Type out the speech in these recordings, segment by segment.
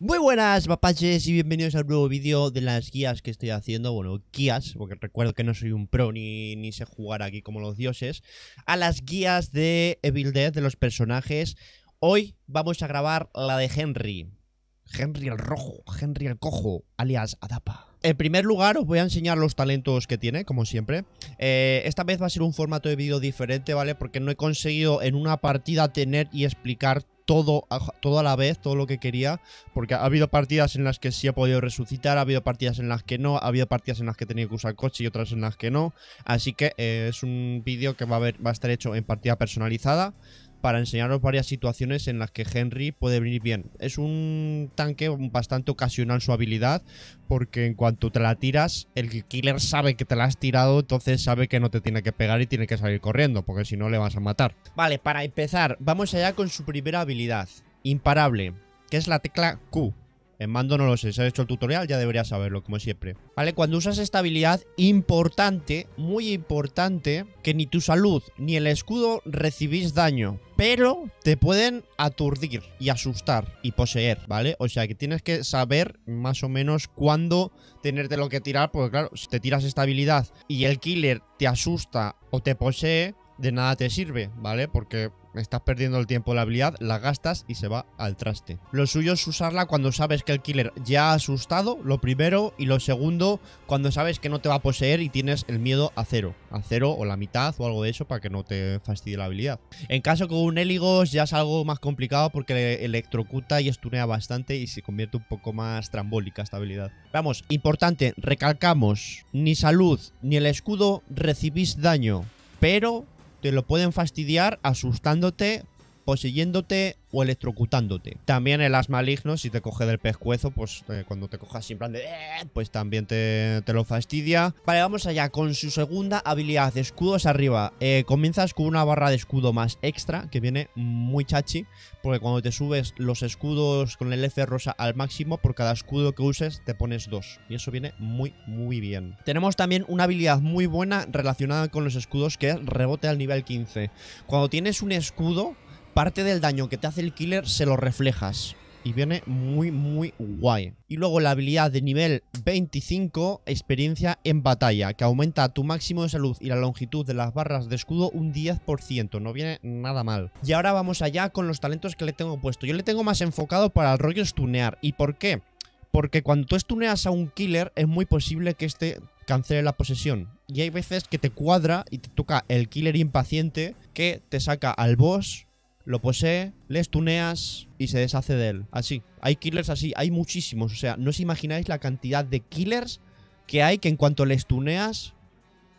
Muy buenas papaches y bienvenidos al nuevo vídeo de las guías que estoy haciendo, bueno, guías, porque recuerdo que no soy un pro ni, ni sé jugar aquí como los dioses, a las guías de Evil Dead, de los personajes. Hoy vamos a grabar la de Henry, Henry el Rojo, Henry el Cojo, alias Adapa. En primer lugar os voy a enseñar los talentos que tiene, como siempre. Eh, esta vez va a ser un formato de vídeo diferente, ¿vale? Porque no he conseguido en una partida tener y explicar todo a, la vez, todo lo que quería, porque ha habido partidas en las que sí ha podido resucitar, ha habido partidas en las que no, ha habido partidas en las que tenía que usar coche y otras en las que no, así que eh, es un vídeo que va a, ver, va a estar hecho en partida personalizada, para enseñaros varias situaciones en las que Henry puede venir bien. Es un tanque bastante ocasional su habilidad, porque en cuanto te la tiras, el killer sabe que te la has tirado, entonces sabe que no te tiene que pegar y tiene que salir corriendo, porque si no le vas a matar. Vale, para empezar, vamos allá con su primera habilidad, imparable, que es la tecla Q. En mando no lo sé, si has hecho el tutorial ya deberías saberlo, como siempre. Vale, cuando usas estabilidad importante, muy importante, que ni tu salud ni el escudo recibís daño. Pero te pueden aturdir y asustar y poseer, ¿vale? O sea que tienes que saber más o menos cuándo tenerte lo que tirar, porque claro, si te tiras estabilidad y el killer te asusta o te posee, de nada te sirve, ¿vale? Porque estás perdiendo el tiempo de la habilidad, la gastas y se va al traste. Lo suyo es usarla cuando sabes que el killer ya ha asustado, lo primero, y lo segundo, cuando sabes que no te va a poseer y tienes el miedo a cero. A cero o la mitad o algo de eso para que no te fastidie la habilidad. En caso con un Heligos ya es algo más complicado porque electrocuta y estunea bastante y se convierte un poco más trambólica esta habilidad. Vamos, importante, recalcamos, ni salud ni el escudo recibís daño, pero te lo pueden fastidiar asustándote poseyéndote o electrocutándote. También el as maligno, si te coge del pescuezo, pues eh, cuando te cojas sin plan de... Eh", pues también te, lo fastidia. Vale, vamos allá con su segunda habilidad, escudos arriba. Eh, comienzas con una barra de escudo más extra, que viene muy chachi, porque cuando te subes los escudos con el F rosa al máximo, por cada escudo que uses te pones dos. Y eso viene muy, muy bien. Tenemos también una habilidad muy buena relacionada con los escudos, que es rebote al nivel 15. Cuando tienes un escudo parte del daño que te hace el killer se lo reflejas. Y viene muy, muy guay. Y luego la habilidad de nivel 25, experiencia en batalla, que aumenta tu máximo de salud y la longitud de las barras de escudo un 10%. No viene nada mal. Y ahora vamos allá con los talentos que le tengo puesto. Yo le tengo más enfocado para el rollo stunear. ¿Y por qué? Porque cuando tú stuneas a un killer, es muy posible que este cancele la posesión. Y hay veces que te cuadra y te toca el killer impaciente que te saca al boss lo posee, les tuneas y se deshace de él. Así. Hay killers así, hay muchísimos. O sea, no os imagináis la cantidad de killers que hay que en cuanto les tuneas,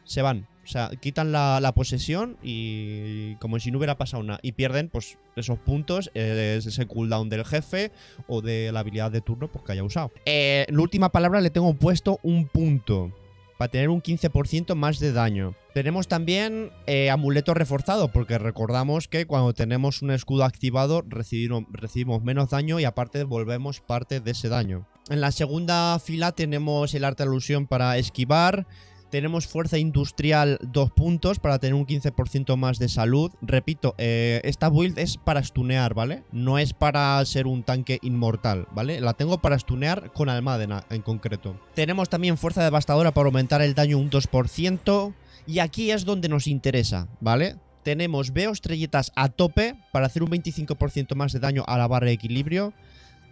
se van. O sea, quitan la, posesión y como si no hubiera pasado nada. Y pierden, pues, esos puntos, es eh, ese cooldown del jefe o de la habilidad de turno porque que haya usado. En eh, última palabra le tengo puesto un punto para tener un 15% más de daño. Tenemos también eh, amuleto reforzado, porque recordamos que cuando tenemos un escudo activado recibimos, menos daño y aparte devolvemos parte de ese daño. En la segunda fila tenemos el arte alusión para esquivar, tenemos fuerza industrial 2 puntos para tener un 15% más de salud. Repito, eh, esta build es para stunear, ¿vale? No es para ser un tanque inmortal, ¿vale? La tengo para stunear con Almádena en concreto. Tenemos también fuerza devastadora para aumentar el daño un 2%. Y aquí es donde nos interesa, ¿vale? Tenemos veo estrellitas a tope para hacer un 25% más de daño a la barra de equilibrio.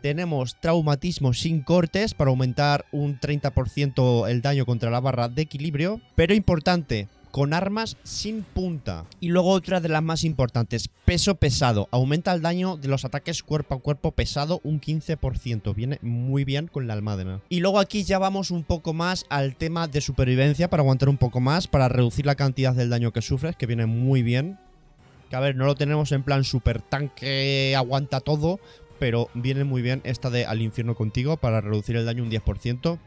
Tenemos traumatismo sin cortes para aumentar un 30% el daño contra la barra de equilibrio. Pero importante, con armas sin punta. Y luego otra de las más importantes, peso pesado. Aumenta el daño de los ataques cuerpo a cuerpo pesado un 15%. Viene muy bien con la almadena. Y luego aquí ya vamos un poco más al tema de supervivencia para aguantar un poco más, para reducir la cantidad del daño que sufres, que viene muy bien. Que a ver, no lo tenemos en plan super tanque, aguanta todo, pero viene muy bien esta de Al infierno contigo para reducir el daño un 10%.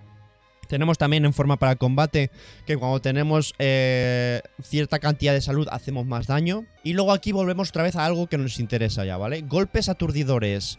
Tenemos también en forma para combate que cuando tenemos eh, cierta cantidad de salud hacemos más daño. Y luego aquí volvemos otra vez a algo que nos interesa ya, ¿vale? Golpes aturdidores.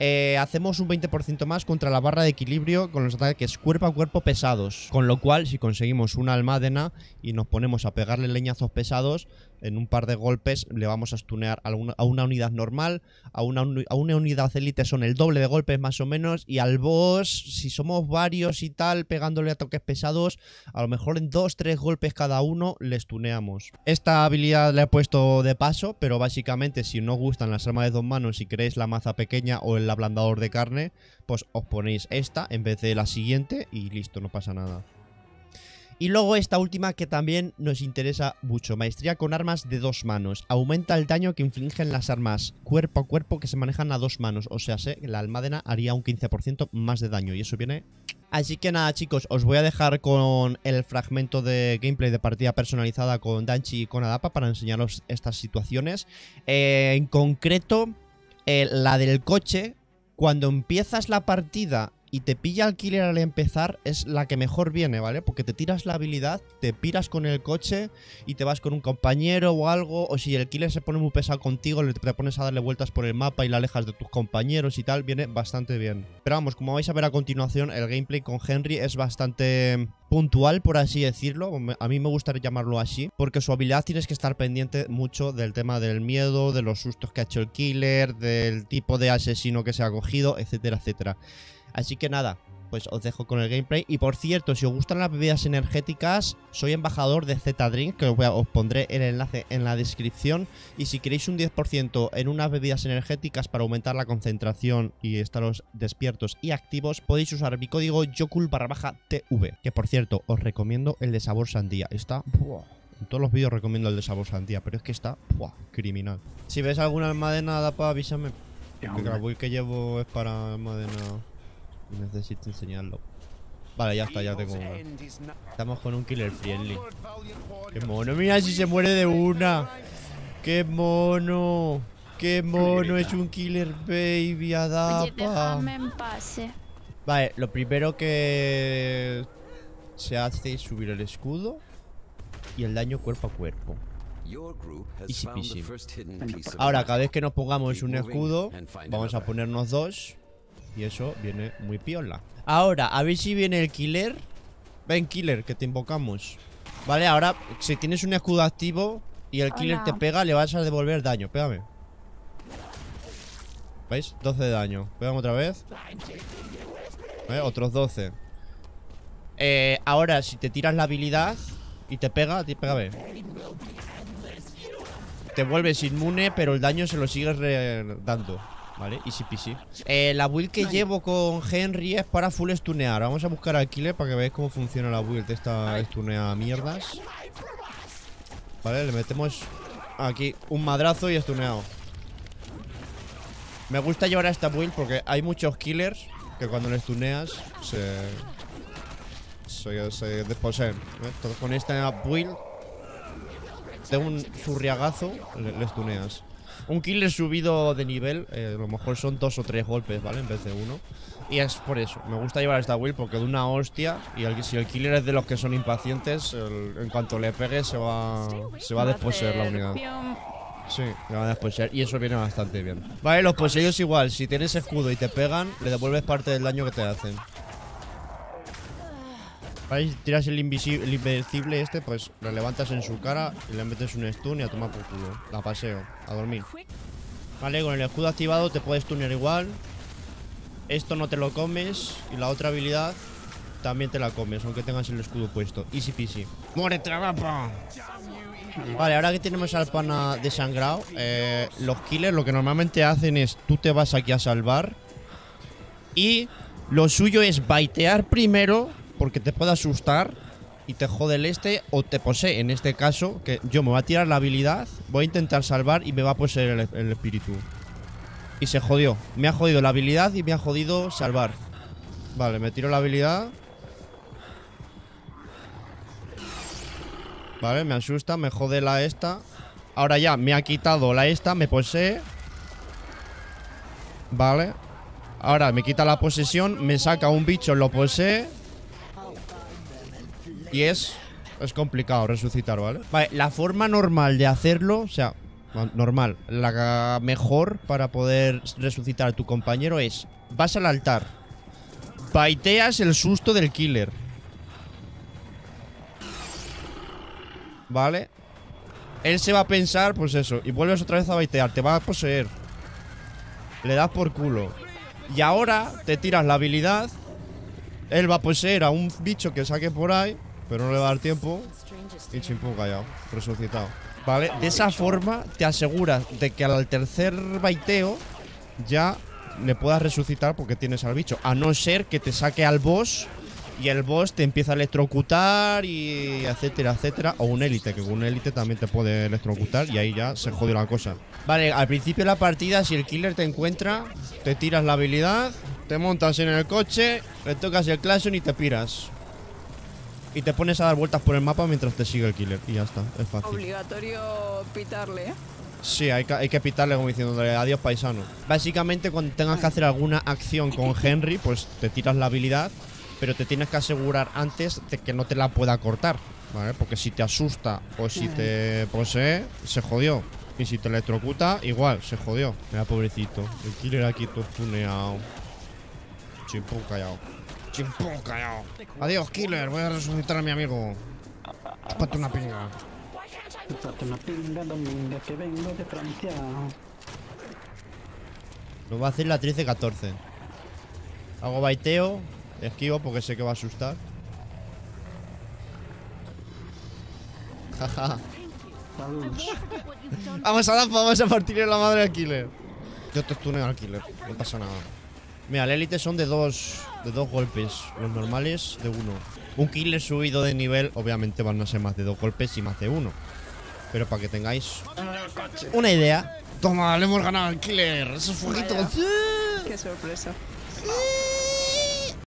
Eh, hacemos un 20% más contra la barra de equilibrio con los ataques cuerpo a cuerpo pesados. Con lo cual, si conseguimos una almádena y nos ponemos a pegarle leñazos pesados, en un par de golpes le vamos a stunear a una, unidad normal, a una, a una unidad élite son el doble de golpes más o menos, y al boss, si somos varios y tal, pegándole a toques pesados, a lo mejor en 2-3 golpes cada uno le stuneamos. Esta habilidad la he puesto de paso, pero básicamente si no gustan las armas de dos manos y si queréis la maza pequeña o el ablandador de carne, pues os ponéis esta en vez de la siguiente y listo, no pasa nada. Y luego esta última que también nos interesa mucho, maestría con armas de dos manos. Aumenta el daño que infligen las armas cuerpo a cuerpo que se manejan a dos manos. O sea, sé, la almadena haría un 15% más de daño y eso viene... Así que nada chicos, os voy a dejar con el fragmento de gameplay de partida personalizada con Danchi y con Adapa para enseñaros estas situaciones. Eh, en concreto, eh, la del coche, cuando empiezas la partida y te pilla al killer al empezar, es la que mejor viene, ¿vale? Porque te tiras la habilidad, te piras con el coche y te vas con un compañero o algo, o si el killer se pone muy pesado contigo, te pones a darle vueltas por el mapa y la alejas de tus compañeros y tal, viene bastante bien. Pero vamos, como vais a ver a continuación, el gameplay con Henry es bastante puntual, por así decirlo, a mí me gustaría llamarlo así, porque su habilidad tienes que estar pendiente mucho del tema del miedo, de los sustos que ha hecho el killer, del tipo de asesino que se ha cogido, etcétera, etcétera. Así que nada, pues os dejo con el gameplay. Y por cierto, si os gustan las bebidas energéticas, soy embajador de Z-Drink, que os, pondré el enlace en la descripción. Y si queréis un 10% en unas bebidas energéticas para aumentar la concentración y estaros despiertos y activos, podéis usar mi código Yokul TV. Que por cierto, os recomiendo el de sabor sandía. Está... En todos los vídeos recomiendo el de sabor sandía, pero es que está criminal. Si ves alguna almadena, da pues avísame. Que el que llevo es para almadena necesito enseñarlo. Vale, ya está, ya tengo Estamos con un killer friendly. ¡Qué mono! ¡Mira si se muere de una! ¡Qué mono! ¡Qué mono! Es un killer baby, Adapa. Oye, Vale, lo primero que se hace es subir el escudo y el daño cuerpo a cuerpo. Ahora, cada vez que nos pongamos un escudo, vamos a ponernos dos y eso viene muy piola. Ahora, a ver si viene el killer. Ven, killer, que te invocamos. Vale, ahora, si tienes un escudo activo y el oh, killer te pega, le vas a devolver daño. Pégame. ¿Veis? 12 de daño. Pégame otra vez. ¿Eh? Otros 12. Eh, ahora, si te tiras la habilidad y te pega, te Te vuelves inmune, pero el daño se lo sigues dando. Vale, easy peasy. Eh, la build que llevo con Henry es para full stunear. Vamos a buscar al killer para que veáis cómo funciona la build de esta estunea mierdas. Vale, le metemos aquí un madrazo y estuneado. Me gusta llevar a esta build porque hay muchos killers que cuando les tuneas se, se, desposeen. ¿eh? con esta build de un zurriagazo les tuneas un killer subido de nivel, eh, a lo mejor son dos o tres golpes, ¿vale? En vez de uno. Y es por eso, me gusta llevar esta will porque de una hostia, y si el killer es de los que son impacientes, en cuanto le pegues se va, se va a desposeer la unidad. Sí, se va a desposeer y eso viene bastante bien. Vale, los poseídos igual, si tienes escudo y te pegan, le devuelves parte del daño que te hacen tiras el, invisible, este, pues lo levantas en su cara y le metes un stun y a tomar por culo. La paseo, a dormir. Vale, con el escudo activado te puedes tunear igual. Esto no te lo comes y la otra habilidad también te la comes, aunque tengas el escudo puesto. Easy peasy. ¡Muere, trampa! Vale, ahora que tenemos al pana desangrado, eh, los killers lo que normalmente hacen es tú te vas aquí a salvar y lo suyo es baitear primero porque te puede asustar y te jode el este o te posee. En este caso, que yo me voy a tirar la habilidad, voy a intentar salvar y me va a poseer el, espíritu. Y se jodió. Me ha jodido la habilidad y me ha jodido salvar. Vale, me tiro la habilidad. Vale, me asusta, me jode la esta. Ahora ya, me ha quitado la esta, me posee. Vale. Ahora me quita la posesión, me saca un bicho, lo posee. Y es. Es complicado resucitar, ¿vale? Vale, la forma normal de hacerlo, o sea, normal, la mejor para poder resucitar a tu compañero es: vas al altar, baiteas el susto del killer. ¿Vale? Él se va a pensar, pues eso, y vuelves otra vez a baitear, te va a poseer. Le das por culo. Y ahora te tiras la habilidad él va a poseer a un bicho que saque por ahí, pero no le va a dar tiempo. Y chimpú callado, resucitado. ¿Vale? De esa forma te aseguras de que al tercer baiteo ya le puedas resucitar porque tienes al bicho. A no ser que te saque al boss y el boss te empieza a electrocutar y etcétera, etcétera. O un élite, que un élite también te puede electrocutar y ahí ya se jode la cosa. Vale, al principio de la partida, si el killer te encuentra, te tiras la habilidad te montas en el coche, le tocas el claxon y te piras. Y te pones a dar vueltas por el mapa mientras te sigue el killer. Y ya está, es fácil. Obligatorio pitarle, ¿eh? Sí, hay que, hay que pitarle como diciendo adiós paisano. Básicamente cuando tengas que hacer alguna acción con Henry, pues te tiras la habilidad, pero te tienes que asegurar antes de que no te la pueda cortar, ¿vale? Porque si te asusta o si te posee, se jodió. Y si te electrocuta, igual, se jodió. Mira, pobrecito, el killer aquí todo tuneado. Chimpún callado. Chimpún callado. Adiós, killer. Voy a resucitar a mi amigo. Chupate una pinga. Chupate una pinga, Domingo que vengo de Francia. Lo va a hacer la 13-14. Hago baiteo. Esquivo porque sé que va a asustar. Jaja. vamos a dar, vamos a partirle la madre al killer. Yo te tuneo al killer, no pasa nada. Mira, el élite son de dos, de dos golpes. Los normales de uno. Un killer subido de nivel, obviamente van a ser más de dos golpes y más de uno. Pero para que tengáis una idea. Toma, le hemos ganado al killer. Esos fueguitos. Qué sorpresa.